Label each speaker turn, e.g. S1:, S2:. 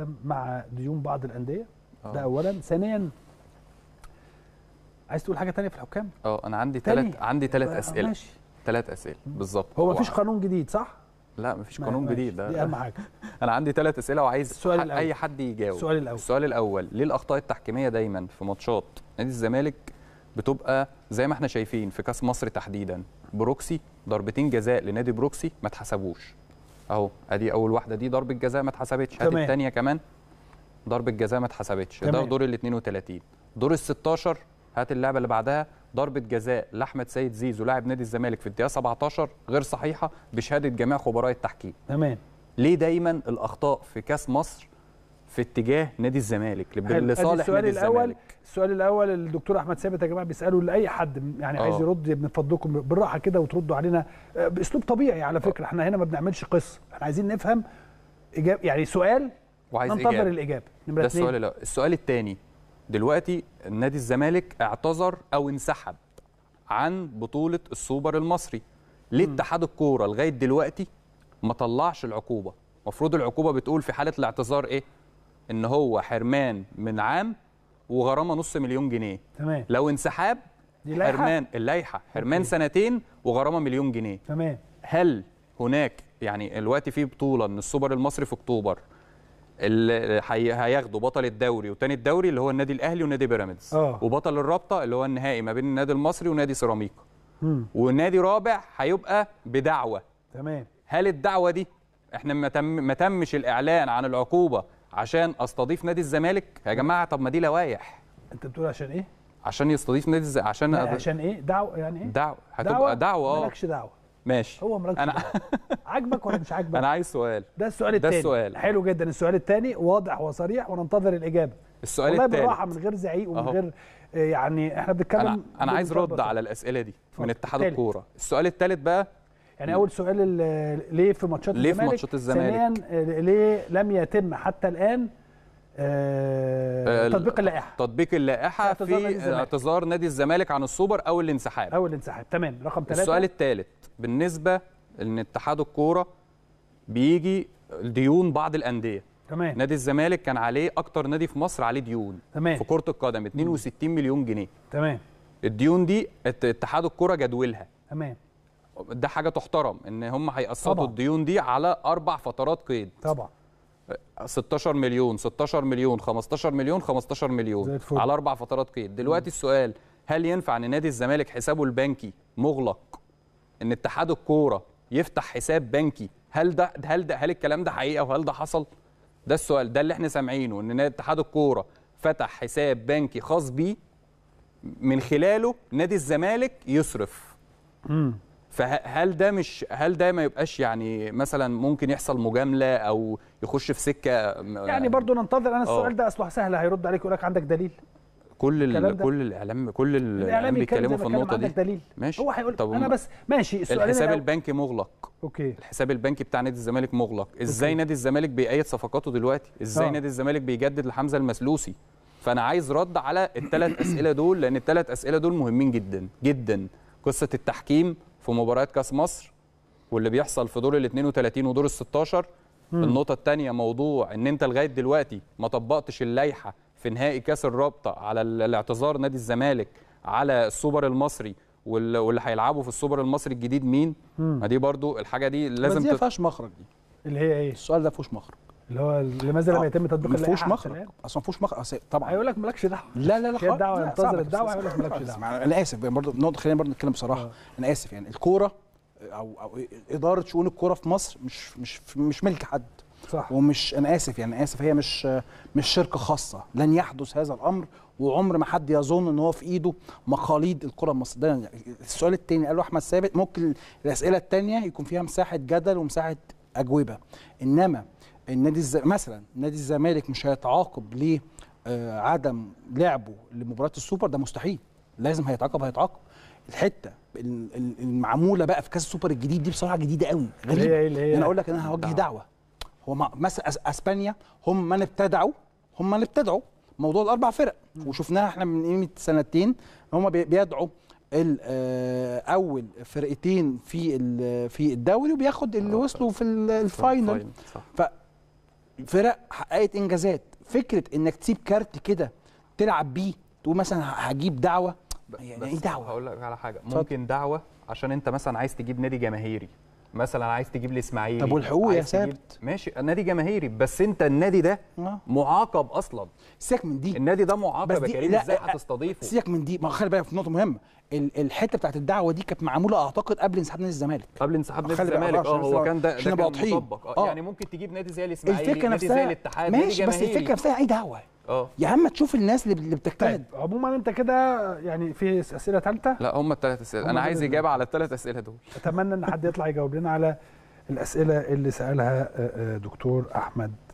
S1: القدم مع ديون بعض الانديه أوه. ده اولا ثانيا عايز تقول حاجه ثانيه في الحكام
S2: اه انا عندي ثلاث عندي ثلاث اسئله ماشي ثلاث اسئله بالظبط هو مفيش
S1: قانون جديد صح
S2: لا مفيش قانون جديد ده اهم حاجه انا عندي ثلاث اسئله وعايز السؤال الأول. اي حد يجاوب السؤال الاول السؤال الاول ليه الاخطاء التحكيميه دايما في ماتشات نادي الزمالك بتبقى زي ما احنا شايفين في كاس مصر تحديدا بروكسي ضربتين جزاء لنادي بروكسي ما اتحسبوش اهو ادي اول واحده دي ضربه جزاء ما اتحسبتش ادي الثانيه كمان ضربه جزاء ما اتحسبتش ده دور ال 32 دور ال 16 هات اللعبه اللي بعدها ضربه جزاء لاحمد سيد زيزو لاعب نادي الزمالك في الدقيقه 17 غير صحيحه بشهاده جميع خبراء التحكيم تمام ليه دايما الاخطاء في كاس مصر في اتجاه نادي الزمالك لصالح نادي الأول الزمالك
S1: السؤال الاول الدكتور احمد ثابت يا جماعه بيساله لاي حد يعني أوه. عايز آه. يرد من فضلكم بالراحه كده وتردوا علينا آه، باسلوب طبيعي على فكره أوه. احنا هنا ما بنعملش قصه احنا عايزين نفهم اجابه يعني سؤال
S2: وعايز ننتظر إجابة. الاجابه ده السؤال الاول السؤال الثاني دلوقتي نادي الزمالك اعتذر او انسحب عن بطوله السوبر المصري ليه اتحاد الكوره لغايه دلوقتي ما طلعش العقوبه المفروض العقوبه بتقول في حاله الاعتذار ايه ان هو حرمان من عام وغرامه نص مليون جنيه تمام لو انسحاب دي لائحة. حرمان اللائحه حرمان أوكي. سنتين وغرامه مليون جنيه تمام هل هناك يعني دلوقتي في بطوله من السوبر المصري في اكتوبر اللي هياخدوا بطل الدوري وتاني الدوري اللي هو النادي الاهلي ونادي بيراميدز آه. وبطل الرابطه اللي هو النهائي ما بين النادي المصري ونادي سيراميكا ونادي رابع هيبقى بدعوه تمام هل الدعوه دي احنا ما تم ما تمش الاعلان عن العقوبه عشان استضيف نادي الزمالك يا جماعه طب ما دي لوايح
S1: انت بتقول عشان ايه
S2: عشان يستضيف نادي الز... عشان أد... عشان
S1: ايه دعوه يعني ايه دعوه هتبقى دعوه اه مالكش دعوه
S2: ماشي هو مالكش انا عاجبك ولا مش عاجبك انا عايز سؤال ده السؤال الثاني ده السؤال
S1: حلو جدا السؤال الثاني واضح وصريح وننتظر الاجابه السؤال الثاني والله بالراحه من غير زعيق ومن أهو. غير آه، يعني احنا بنتكلم انا, أنا عايز رد
S2: على الاسئله دي من اتحاد الكوره السؤال الثالث بقى
S1: يعني اول سؤال ليه في ماتشات الزمالك ليه في ماتشات الزمالك ثانيا آه، ليه لم يتم حتى الان آه, آه، تطبيق اللائحه
S2: تطبيق اللائحه في اعتذار نادي الزمالك عن السوبر او الانسحاب او الانسحاب تمام رقم ثلاثة السؤال الثالث بالنسبه ان اتحاد الكوره بيجي ديون بعض الانديه تمام نادي الزمالك كان عليه اكتر نادي في مصر عليه ديون تمام في كره القدم 62 مليون جنيه تمام الديون دي اتحاد الكوره جدولها تمام ده حاجه تحترم ان هم هيقسطوا الديون دي على اربع فترات قيد طبعا 16 مليون 16 مليون 15 مليون 15 مليون على اربع فترات قيد دلوقتي م. السؤال هل ينفع ان نادي الزمالك حسابه البنكي مغلق ان اتحاد الكوره يفتح حساب بنكي هل ده هل ده هل الكلام ده حقيقه وهل ده حصل ده السؤال ده اللي احنا سامعينه ان نادي اتحاد الكوره فتح حساب بنكي خاص بيه من خلاله نادي الزمالك يصرف م. فهل ده مش هل ده ما يبقاش يعني مثلا ممكن يحصل مجامله او يخش في سكه يعني برضو
S1: ننتظر انا السؤال آه. ده اصله سهل هيرد عليك يقول لك عندك دليل كل ال كل
S2: الاعلام كل الاعلام بيتكلموا في النقطه دي دليل. ماشي هو هيقول طب انا بس ماشي السؤال الحساب البنكي مغلق اوكي الحساب البنكي بتاع نادي الزمالك مغلق ازاي نادي الزمالك بيأيد صفقاته دلوقتي ازاي أوه. نادي الزمالك بيجدد لحمزه المسلوسي فانا عايز رد على الثلاث اسئله دول لان الثلاث اسئله دول مهمين جدا جدا قصه التحكيم في مباريات كاس مصر واللي بيحصل في دور ال 32 ودور ال 16 النقطه الثانيه موضوع ان انت لغايه دلوقتي ما طبقتش اللائحه في نهائي كاس الرابطه على الاعتذار نادي الزمالك على السوبر المصري واللي هيلعبوا في السوبر المصري الجديد مين ما دي برضو الحاجه دي لازم ما تت... فيهاش
S1: مخرج دي اللي هي ايه السؤال ده فيهوش مخرج اللي هو لماذا آه، لم يتم تطبيق اللائحه ما فيهوش مخرج
S3: اصلا ما فيهوش مخرج آه، طبعا هيقول لك مالكش دعوه لا لا لا دعوه انتظر الدعوه هيقول لك مالكش دعوه انا اسف يعني برضه خلينا برضه نتكلم بصراحه آه. انا اسف يعني الكوره او او اداره شؤون الكوره في مصر مش مش مش ملك حد صح ومش انا اسف يعني أنا اسف هي مش مش شركه خاصه لن يحدث هذا الامر وعمر ما حد يظن ان هو في ايده مقاليد الكره المصريه يعني السؤال الثاني قاله احمد ثابت ممكن الاسئله الثانيه يكون فيها مساحه جدل ومساحه اجوبه انما النادي الز... مثلا نادي الزمالك مش هيتعاقب ليه آه، عدم لعبه لمباراه السوبر ده مستحيل لازم هيتعاقب هيتعاقب الحته المعموله بقى في كاس السوبر الجديد دي بصراحه جديده قوي غريب هي إيه، هي انا اقول لك ان انا هوجه آه. دعوه هو مثلا اسبانيا هم من ابتدعوا هم من ابتدعوا موضوع الاربع فرق وشفناها احنا من قيمه سنتين هم بيدعوا آه، اول فرقتين في في الدوري وبياخد اللي وصلوا في الفاينل صح. فرق حققت انجازات فكره انك تسيب كارت كده تلعب بيه تقول مثلا هجيب دعوه
S2: يعني ايه دعوه هقول لك على حاجه ممكن دعوه عشان انت مثلا عايز تجيب نادي جماهيري مثلا عايز تجيب الاسماعيلي طب والحقوق يا ثابت ماشي نادي جماهيري بس انت النادي ده
S3: آه. معاقب اصلا سيبك من دي النادي ده معاقب يا كريم ازاي هتستضيفه سيبك من دي ما خلي بالك في نقطه مهمه الحته بتاعت الدعوه دي كانت معموله اعتقد قبل انسحاب نادي الزمالك قبل انسحاب نادي الزمالك اه, آه، هو كان ده ده كان مطبق آه،, آه. يعني
S2: ممكن تجيب نادي زي الاسماعيلي نادي زي الاتحاد ماشي بس الفكره
S3: نفسها اي دعوه اه. يا عم تشوف الناس اللي بتجتهد طيب. عموما انت كده يعني
S1: في اسئله ثالثه
S2: لا هم الثلاث اسئله انا عايز اجابه على الثلاث اسئله دول
S1: اتمنى ان حد يطلع يجاوب لنا على الاسئله اللي سالها آه، آه، دكتور احمد